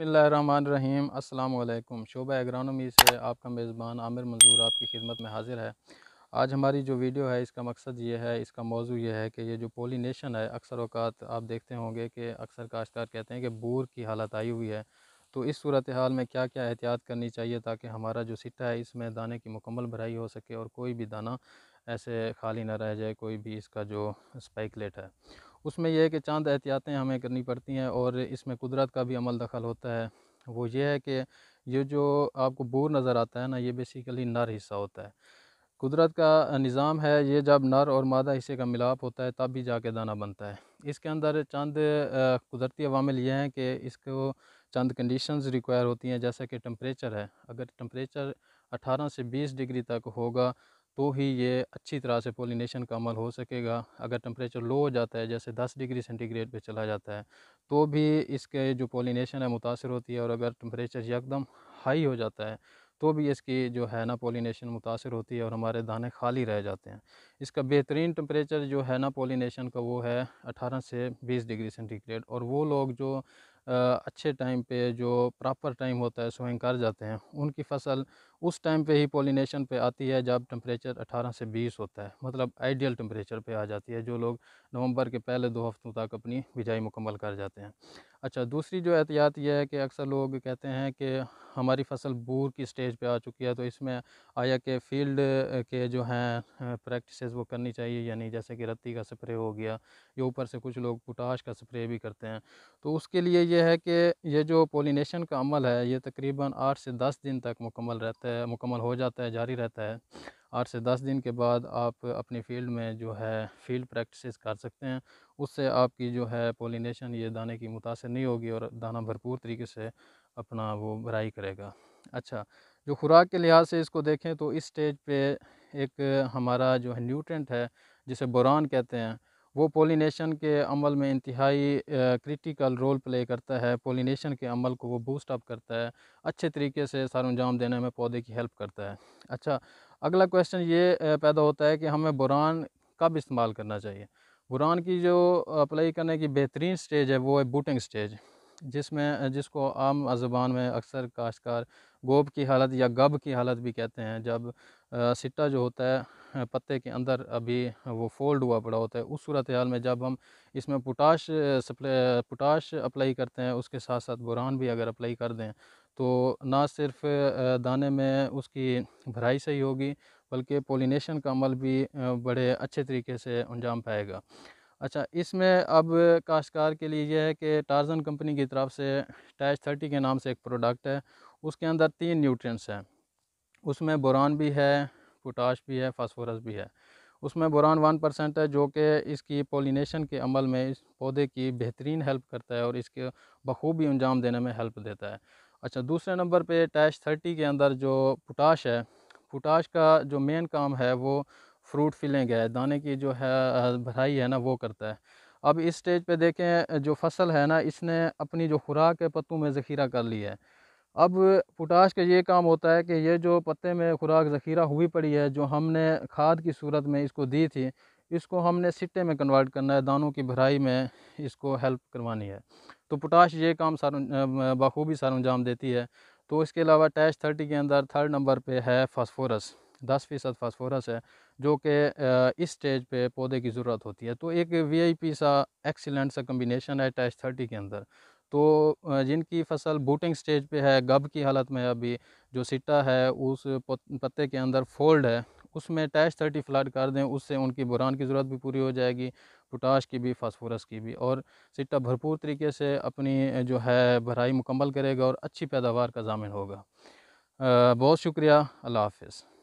बसमीम अल्लाम शोबा एग्रानमी से आपका मेज़बान आमिर मंजूर आपकी खिदमत में हाज़िर है आज हमारी जो वीडियो है इसका मकसद ये है इसका मौजू ये है कि ये जो पोलिनेशन है अक्सर अवकात आप देखते होंगे कि अक्सर काश्तकार कहते हैं कि बूर की हालत आई हुई है तो इस सूरत हाल में क्या क्या एहतियात करनी चाहिए ताकि हमारा जो सिट्टा है इसमें दाने की मुकम्मल भराई हो सके और कोई भी दाना ऐसे खाली ना रह जाए कोई भी इसका जो स्पाइकलेट है उसमें यह है कि चांद एहतियातें हमें करनी पड़ती हैं और इसमें कुदरत का भी अमल दखल होता है वो ये है कि ये जो आपको बूर नज़र आता है ना ये बेसिकली नर हिस्सा होता है कुदरत का निज़ाम है ये जब नर और मादा हिस्से का मिलाप होता है तब भी जाके दाना बनता है इसके अंदर चंद कुदरती अवामिल ये हैं कि इसको चंद कंडीशंस रिक्वायर होती हैं जैसा कि टम्परेचर है अगर टम्परेचर 18 से 20 डिग्री तक होगा तो ही ये अच्छी तरह से पोलिनेशन का अमल हो सकेगा अगर टम्परेचर लो हो जाता है जैसे 10 डिग्री सेंटीग्रेड पे चला जाता है तो भी इसके जो पोलिनेशन है मुतासर होती है और अगर टम्परेचर यकदम हाई हो जाता है तो भी इसकी जो है ना पोलिनेशन मुतासर होती है और हमारे दाने खाली रह जाते हैं इसका बेहतरीन टम्परेचर जो है ना पोलिनेशन का वो है 18 से 20 डिग्री सेंटीग्रेड और वो लोग जो अच्छे टाइम पे जो प्रॉपर टाइम होता है सोइंग कर जाते हैं उनकी फसल उस टाइम पे ही पोलिनेशन पे आती है जब टम्परेचर 18 से 20 होता है मतलब आइडियल टम्परेचर पे आ जाती है जो लोग नवंबर के पहले दो हफ्तों तक अपनी बिजाई मुकम्मल कर जाते हैं अच्छा दूसरी जो एहतियात यह है कि अक्सर लोग कहते हैं कि हमारी फसल बूर की स्टेज पे आ चुकी है तो इसमें आया के फील्ड के जो हैं प्रैक्टिस वो करनी चाहिए यानी जैसे कि रत्ती का स्प्रे हो गया या ऊपर से कुछ लोग पोटाश का स्प्रे भी करते हैं तो उसके लिए यह है कि ये जो पोलिनेशन का अमल है ये तकरीबन आठ से दस दिन तक मुकम्मल रहता है है मुकम्मल हो जाता है जारी रहता है आठ से दस दिन के बाद आप अपनी फील्ड में जो है फील्ड प्रैक्टिस कर सकते हैं उससे आपकी जो है पोलिनेशन ये दाने की मुतासर नहीं होगी और दाना भरपूर तरीके से अपना वो भराई करेगा अच्छा जो खुराक के लिहाज से इसको देखें तो इस स्टेज पे एक हमारा जो है न्यूट्रेंट है जिसे बुरान कहते हैं वो पोलिनेशन के अमल में इंतहाई क्रिटिकल रोल प्ले करता है पोलिनेशन के अमल को वो बूस्ट अप करता है अच्छे तरीके से सारंजाम देने में पौधे की हेल्प करता है अच्छा अगला क्वेश्चन ये पैदा होता है कि हमें बुरान कब इस्तेमाल करना चाहिए बुरान की जो अप्लाई करने की बेहतरीन स्टेज है वो है बूटिंग स्टेज जिसमें जिसको आम ज़बान में अक्सर काश्तकार गोब की हालत या गब की हालत भी कहते हैं जब सिट्टा जो होता है पत्ते के अंदर अभी वो फोल्ड हुआ पड़ा होता है उस सूरत हाल में जब हम इसमें पोटाश पोटाश अप्लाई करते हैं उसके साथ साथ बुरान भी अगर अप्लाई कर दें तो ना सिर्फ दाने में उसकी भराई सही होगी बल्कि पोलिनेशन का अमल भी बड़े अच्छे तरीके से अंजाम पाएगा अच्छा इसमें अब काश्कार के लिए यह है कि टारजन कंपनी की तरफ से टैच थर्टी के नाम से एक प्रोडक्ट है उसके अंदर तीन न्यूट्रिएंट्स हैं उसमें बुरान भी है पोटाश भी है फास्फोरस भी है उसमें बोरान वन परसेंट है जो कि इसकी पोलिनेशन के अमल में इस पौधे की बेहतरीन हेल्प करता है और इसके बखूबी अंजाम देने में हेल्प देता है अच्छा दूसरे नंबर पे टैश थर्टी के अंदर जो पोटाश है पोटाश का जो मेन काम है वो फ्रूट फिलिंग है दाने की जो है भराई है ना वो करता है अब इस स्टेज पे देखें जो फसल है ना इसने अपनी जो खुराक है पत्तों में ज़ख़ीरा कर ली है अब पोटाश का ये काम होता है कि ये जो पत्ते में खुराक ज़ख़ीरा हुई पड़ी है जो हमने खाद की सूरत में इसको दी थी इसको हमने सिट्टे में कन्वर्ट करना है दानों की भराई में इसको हेल्प करवानी है तो पोटाश ये काम सार बखूबी सार अंजाम देती है तो इसके अलावा टैच थर्टी के अंदर थर्ड नंबर पे है फास्फोरस दस फ़ीसद फास्फोरस है जो कि इस स्टेज पे पौधे की ज़रूरत होती है तो एक वीआईपी सा एक्सीलेंट सा कम्बिनेशन है टैच थर्टी के अंदर तो जिनकी फसल बूटिंग स्टेज पे है गब की हालत में अभी जो सिट्टा है उस पत्ते के अंदर फोल्ड है उसमें टैश थर्टी फ्लाट कर दें उससे उनकी बुरान की ज़रूरत भी पूरी हो जाएगी पोटाश की भी फास्फोरस की भी और सिट्टा भरपूर तरीके से अपनी जो है भराई मुकम्मल करेगा और अच्छी पैदावार का जामिन होगा बहुत शुक्रिया अल्लाह हाफिज़